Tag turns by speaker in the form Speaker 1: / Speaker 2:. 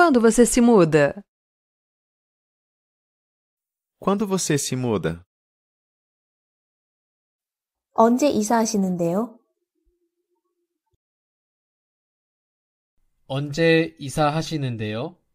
Speaker 1: Quando você se muda?
Speaker 2: Quando você se muda?
Speaker 1: 언제 이사하시는데요?
Speaker 2: 언제 이사하시는데요?